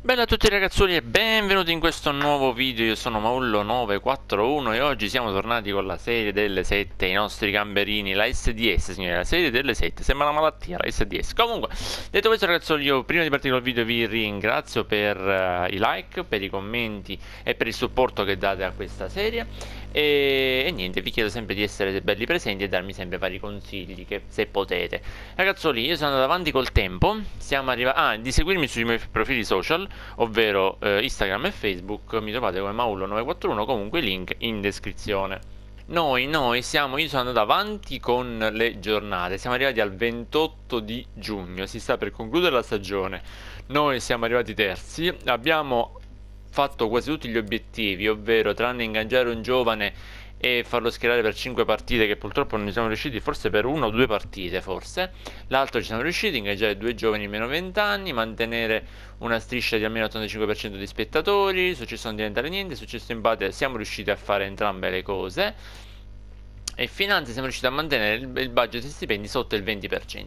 Bella a tutti ragazzoni e benvenuti in questo nuovo video, io sono Maullo941 e oggi siamo tornati con la serie delle 7, i nostri gamberini, la SDS signore, la serie delle 7, sembra una malattia la SDS Comunque, detto questo ragazzoli, io prima di partire col video vi ringrazio per uh, i like, per i commenti e per il supporto che date a questa serie e, e, niente, vi chiedo sempre di essere belli presenti e darmi sempre vari consigli che, se potete. Ragazzoli, io sono andato avanti col tempo, siamo arrivati... Ah, di seguirmi sui miei profili social, ovvero eh, Instagram e Facebook, mi trovate come Maullo941, comunque link in descrizione. Noi, noi siamo, io sono andato avanti con le giornate, siamo arrivati al 28 di giugno, si sta per concludere la stagione. Noi siamo arrivati terzi, abbiamo fatto quasi tutti gli obiettivi, ovvero tranne ingaggiare un giovane e farlo schierare per 5 partite che purtroppo non ci siamo riusciti, forse per una o due partite forse. L'altro ci siamo riusciti, ingaggiare due giovani meno 20 anni, mantenere una striscia di almeno 85% di spettatori, successo non diventare niente, successo in base siamo riusciti a fare entrambe le cose e finanza siamo riusciti a mantenere il, il budget di stipendi sotto il 20%.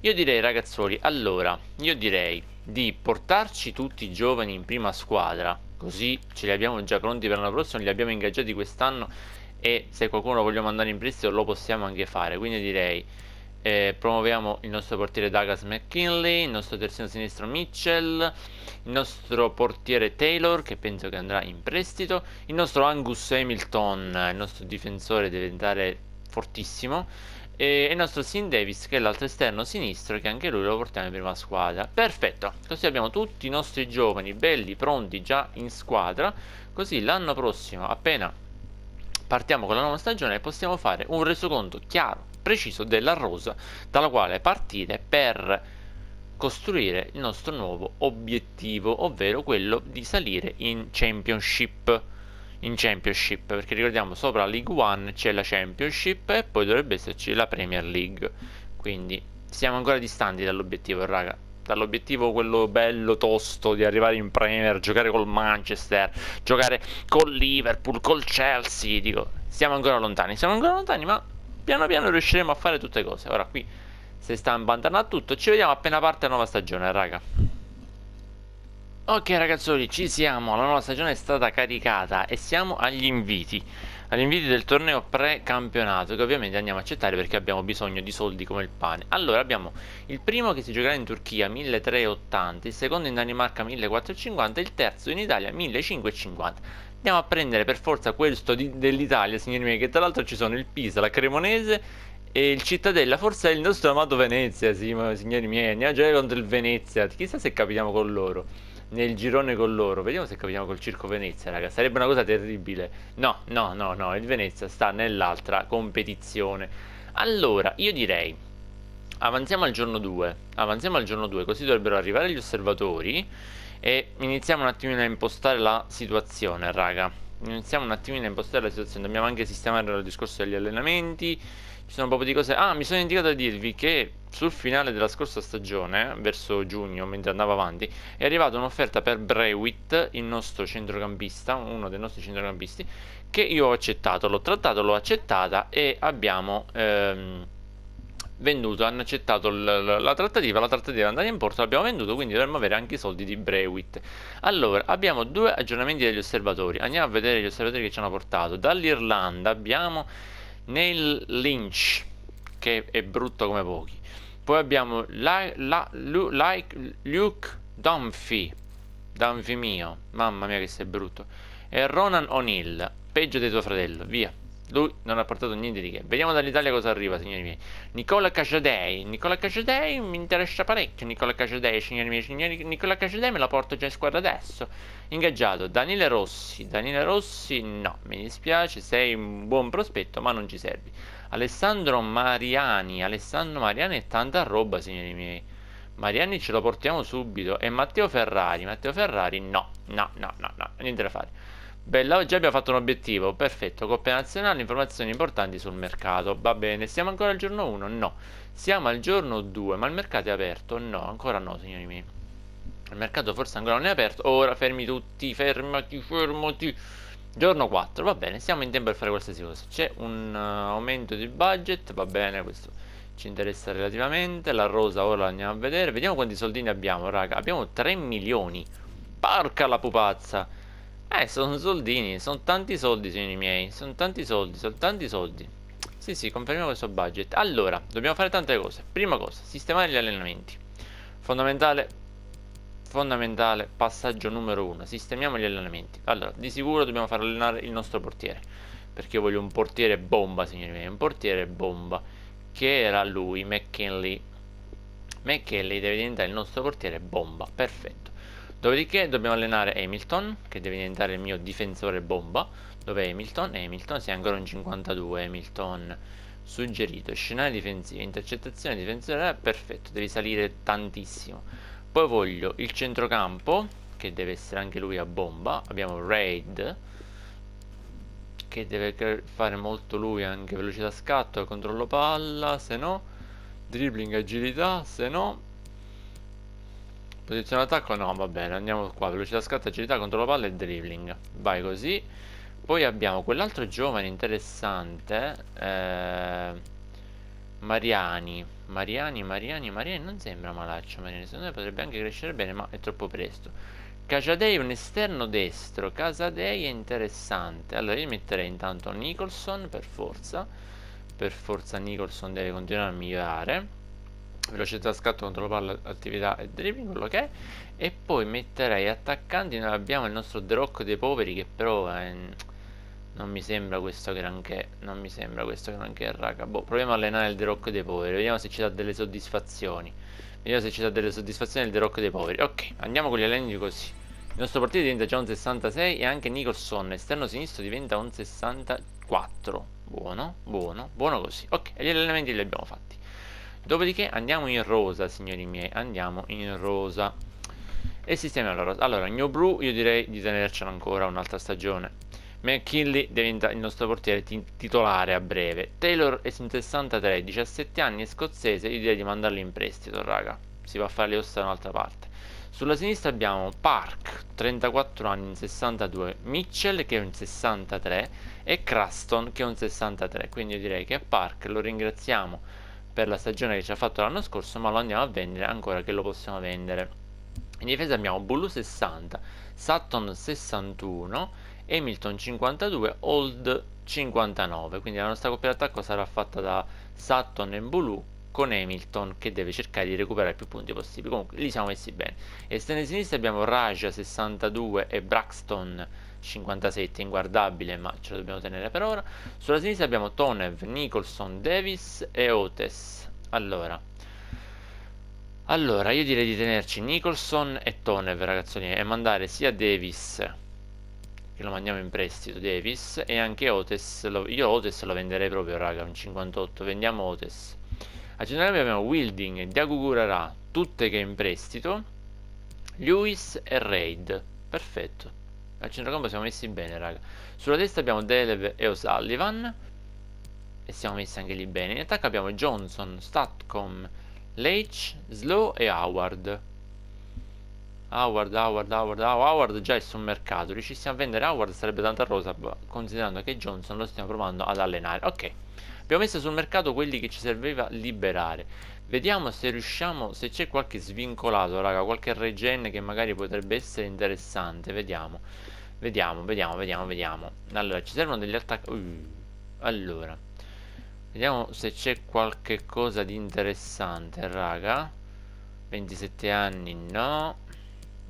Io direi ragazzoli, allora, io direi di portarci tutti i giovani in prima squadra, così ce li abbiamo già pronti per l'anno prossimo, li abbiamo ingaggiati quest'anno e se qualcuno lo vogliamo mandare in prestito lo possiamo anche fare, quindi direi eh, promuoviamo il nostro portiere Douglas McKinley, il nostro terzino sinistro Mitchell, il nostro portiere Taylor che penso che andrà in prestito, il nostro Angus Hamilton, il nostro difensore deve diventare fortissimo e il nostro Sin Davis che è l'altro esterno sinistro che anche lui lo portiamo in prima squadra. Perfetto, così abbiamo tutti i nostri giovani belli pronti già in squadra, così l'anno prossimo appena partiamo con la nuova stagione possiamo fare un resoconto chiaro preciso della rosa dalla quale partire per costruire il nostro nuovo obiettivo, ovvero quello di salire in Championship. In Championship, perché ricordiamo sopra League One c'è la Championship e poi dovrebbe esserci la Premier League. Quindi siamo ancora distanti dall'obiettivo, raga. Dall'obiettivo quello bello tosto di arrivare in Premier, giocare col Manchester, giocare col Liverpool, col Chelsea, dico, siamo ancora lontani, siamo ancora lontani, ma piano piano riusciremo a fare tutte cose. Ora qui si sta impantanando tutto. Ci vediamo appena parte la nuova stagione, raga. Ok ragazzoli, ci siamo. La nuova stagione è stata caricata e siamo agli inviti. Agli inviti del torneo pre-campionato che ovviamente andiamo a accettare perché abbiamo bisogno di soldi come il pane. Allora abbiamo il primo che si giocherà in Turchia 1380, il secondo in Danimarca 1450 e il terzo in Italia 1550 andiamo a prendere per forza questo dell'Italia, signori miei, che tra l'altro ci sono il Pisa, la Cremonese e il Cittadella, forse è il nostro amato Venezia, sì, ma, signori miei, andiamo a giocare contro il Venezia, chissà se capiamo con loro, nel girone con loro, vediamo se capiamo col Circo Venezia, raga, sarebbe una cosa terribile, no, no, no, no, il Venezia sta nell'altra competizione. Allora, io direi, avanziamo al giorno 2, avanziamo al giorno 2, così dovrebbero arrivare gli osservatori e iniziamo un attimino a impostare la situazione, raga. Iniziamo un attimino a impostare la situazione. Dobbiamo anche sistemare il discorso degli allenamenti. Ci sono un po' di cose... Ah, mi sono dimenticato di dirvi che sul finale della scorsa stagione, verso giugno, mentre andavo avanti, è arrivata un'offerta per Brewitt, il nostro centrocampista, uno dei nostri centrocampisti, che io ho accettato, l'ho trattato, l'ho accettata e abbiamo... Ehm, venduto, hanno accettato l- la trattativa, la trattativa è andata in porto, l'abbiamo venduto, quindi dovremmo avere anche i soldi di Brewitt. Allora, abbiamo due aggiornamenti degli osservatori, andiamo a vedere gli osservatori che ci hanno portato. Dall'Irlanda abbiamo Neil Lynch, che è brutto come pochi. Poi abbiamo la, la, Lu, like, Luke Dunphy, Dunphy mio, mamma mia che sei brutto. E Ronan O'Neill, peggio di tuo fratello, via. Lui non ha portato niente di che. Vediamo dall'Italia cosa arriva, signori miei. Nicola Cacciadei. Nicola Cacciadei mi interessa parecchio. Nicola Cacciadei, signori miei. Signori, Nicola Cacciadei me la porto già in squadra adesso. Ingaggiato. Daniele Rossi. Daniele Rossi, no, mi dispiace. Sei un buon prospetto, ma non ci servi. Alessandro Mariani. Alessandro Mariani è tanta roba, signori miei. Mariani ce lo portiamo subito. E Matteo Ferrari. Matteo Ferrari, no, no, no, no, no. Niente da fare. Bella, oggi abbiamo fatto un obiettivo, perfetto, coppia nazionale, informazioni importanti sul mercato, va bene, siamo ancora al giorno 1? No, siamo al giorno 2, ma il mercato è aperto? No, ancora no, signori miei, il mercato forse ancora non è aperto, ora fermi tutti, fermati, fermati, giorno 4, va bene, siamo in tempo per fare qualsiasi cosa, c'è un uh, aumento di budget, va bene, questo ci interessa relativamente, la rosa ora la andiamo a vedere, vediamo quanti soldini abbiamo, raga, abbiamo 3 milioni, parca la pupazza, eh, sono soldini, sono tanti soldi, signori miei. Sono tanti soldi, sono tanti soldi. Sì, sì, confermiamo questo budget. Allora, dobbiamo fare tante cose. Prima cosa, sistemare gli allenamenti. Fondamentale, fondamentale passaggio numero uno. Sistemiamo gli allenamenti. Allora, di sicuro dobbiamo far allenare il nostro portiere. Perché io voglio un portiere bomba, signori miei. Un portiere bomba. Che era lui, McKinley. McKinley deve diventare il nostro portiere bomba. Perfetto. Dopodiché dobbiamo allenare Hamilton, che deve diventare il mio difensore bomba. Dove è Hamilton? Eh, Hamilton, si è ancora un 52, Hamilton suggerito. Scenario difensivo, intercettazione difensore, eh, perfetto, devi salire tantissimo. Poi voglio il centrocampo, che deve essere anche lui a bomba. Abbiamo Raid, che deve fare molto lui anche velocità scatto, controllo palla, se no. Dribbling, agilità, se no Posizione d'attacco? No, va bene, andiamo qua. Velocità scatta, agilità, contro la palla e dribbling. Vai così. Poi abbiamo quell'altro giovane interessante. Eh, Mariani. Mariani, Mariani, Mariani. Non sembra malaccio Mariani. Secondo me potrebbe anche crescere bene, ma è troppo presto. Casadei è un esterno destro. Casadei è interessante. Allora io metterei intanto Nicholson per forza. Per forza Nicholson deve continuare a migliorare velocità scatto, controllo palla, attività e dribbling, quello che è. E poi metterei attaccanti, noi abbiamo il nostro The Rock dei poveri che però è, eh, non mi sembra questo granché, non mi sembra questo granché, raga. Boh, proviamo a allenare il The Rock dei poveri, vediamo se ci dà delle soddisfazioni. Vediamo se ci dà delle soddisfazioni il The Rock dei poveri. Ok, andiamo con gli allenamenti così. Il nostro partito diventa già un 66 e anche Nicholson, esterno sinistro, diventa un 64. Buono, buono, buono così. Ok, e gli allenamenti li abbiamo fatti. Dopodiché andiamo in rosa, signori miei, andiamo in rosa. E sistemiamo la rosa. Allora, New Brew io direi di tenercela ancora un'altra stagione. McKinley diventa il nostro portiere titolare a breve. Taylor è in 63, 17 anni, è scozzese, io direi di mandarlo in prestito, raga. Si va a fare le ossa da un'altra parte. Sulla sinistra abbiamo Park, 34 anni, in 62, Mitchell che è un 63 e Craston che è un 63. Quindi io direi che a Park lo ringraziamo per la stagione che ci ha fatto l'anno scorso, ma lo andiamo a vendere ancora che lo possiamo vendere. In difesa abbiamo Bullu 60, Sutton 61, Hamilton 52, Old 59, quindi la nostra coppia d'attacco sarà fatta da Sutton e Bullu con Hamilton che deve cercare di recuperare più punti possibili. Comunque lì siamo messi bene. Esterni sinistra abbiamo Raja 62 e Braxton 57 inguardabile ma ce lo dobbiamo tenere per ora sulla sinistra abbiamo Tonev, Nicholson, Davis e Otes allora allora io direi di tenerci Nicholson e Tonev ragazzoni e mandare sia Davis che lo mandiamo in prestito Davis e anche Otes lo, io Otes lo venderei proprio raga un 58 vendiamo Otes a gennaio abbiamo Wilding e tutte che in prestito Lewis e Raid perfetto al centrocampo siamo messi bene, raga. Sulla destra abbiamo Delev e O'Sullivan. E siamo messi anche lì bene. In attacco abbiamo Johnson, Statcom, Leitch, Slow e Howard. Howard, Howard, Howard, Howard già è sul mercato. Riuscissimo a vendere Howard sarebbe tanta rosa, considerando che Johnson lo stiamo provando ad allenare. Ok, abbiamo messo sul mercato quelli che ci serviva liberare. Vediamo se riusciamo, se c'è qualche svincolato, raga, qualche regen che magari potrebbe essere interessante. Vediamo. Vediamo, vediamo, vediamo, vediamo. Allora, ci servono degli attacchi... Uh, allora. Vediamo se c'è qualche cosa di interessante, raga. 27 anni, no.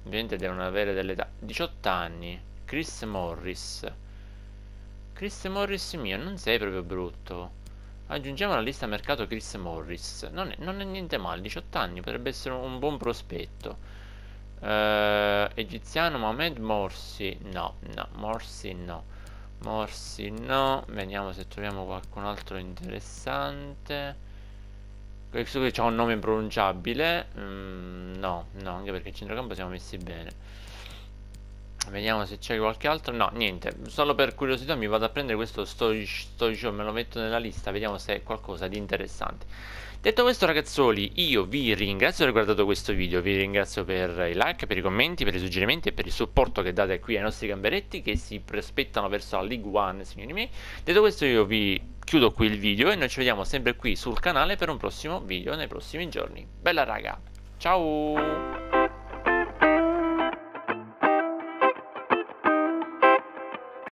Ovviamente devono avere dell'età... 18 anni. Chris Morris. Chris Morris mio, non sei proprio brutto. Aggiungiamo alla lista mercato Chris Morris. Non è, non è niente male, 18 anni, potrebbe essere un buon prospetto. Uh, egiziano Mohamed Morsi no no Morsi no Morsi no vediamo se troviamo qualcun altro interessante questo qui ha un nome impronunciabile mm, no no anche perché in centrocampo siamo messi bene vediamo se c'è qualche altro no niente solo per curiosità mi vado a prendere questo stoicio me lo metto nella lista vediamo se è qualcosa di interessante Detto questo ragazzoli, io vi ringrazio per aver guardato questo video, vi ringrazio per i like, per i commenti, per i suggerimenti e per il supporto che date qui ai nostri gamberetti che si prospettano verso la League One, signori miei. Detto questo io vi chiudo qui il video e noi ci vediamo sempre qui sul canale per un prossimo video nei prossimi giorni. Bella raga, ciao!